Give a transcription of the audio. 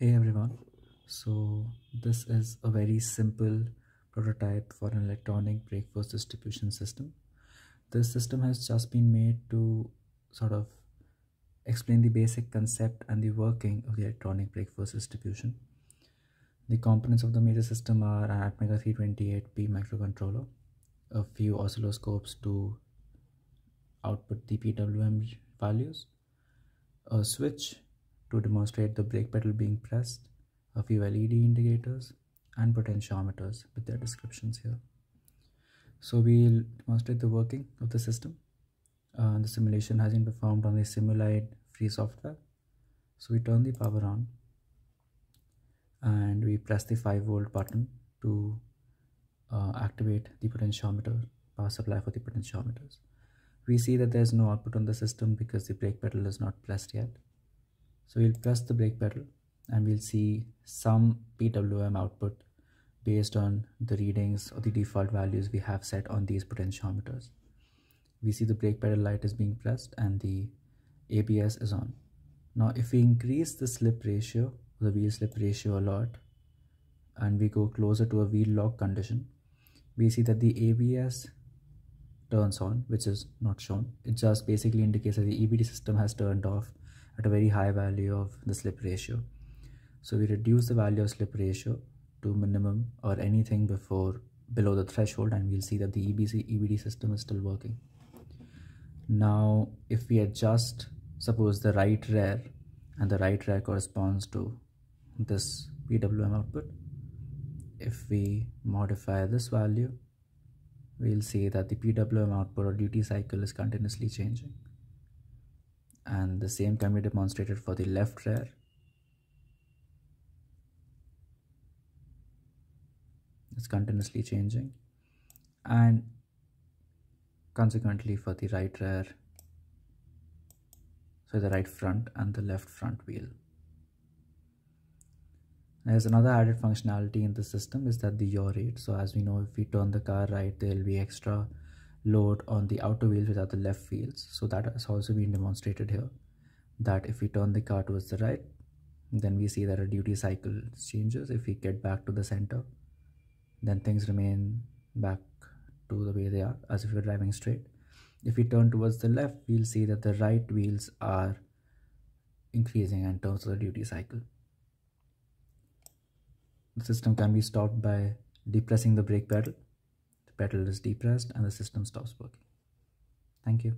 hey everyone so this is a very simple prototype for an electronic brake force distribution system this system has just been made to sort of explain the basic concept and the working of the electronic brake force distribution the components of the major system are an Atmega 328p microcontroller a few oscilloscopes to output the PWM values a switch to demonstrate the brake pedal being pressed, a few LED indicators and potentiometers with their descriptions here. So we'll demonstrate the working of the system. Uh, the simulation has been performed on the Simulide free software. So we turn the power on and we press the 5 volt button to uh, activate the potentiometer, power supply for the potentiometers. We see that there's no output on the system because the brake pedal is not pressed yet. So we'll press the brake pedal and we'll see some PWM output based on the readings or the default values we have set on these potentiometers. We see the brake pedal light is being pressed and the ABS is on. Now if we increase the slip ratio, the wheel slip ratio a lot, and we go closer to a wheel lock condition, we see that the ABS turns on, which is not shown. It just basically indicates that the EBD system has turned off at a very high value of the slip ratio. So we reduce the value of slip ratio to minimum or anything before below the threshold and we'll see that the EBC EBD system is still working. Now if we adjust suppose the right rear and the right rear corresponds to this PWM output. If we modify this value, we'll see that the PWM output or duty cycle is continuously changing and the same can be demonstrated for the left rear it's continuously changing and consequently for the right rear so the right front and the left front wheel there's another added functionality in the system is that the yaw rate so as we know if we turn the car right there will be extra load on the outer wheels without the left wheels so that has also been demonstrated here that if we turn the car towards the right then we see that our duty cycle changes if we get back to the center then things remain back to the way they are as if we're driving straight if we turn towards the left we'll see that the right wheels are increasing in terms of the duty cycle the system can be stopped by depressing the brake pedal pedal is depressed and the system stops working. Thank you.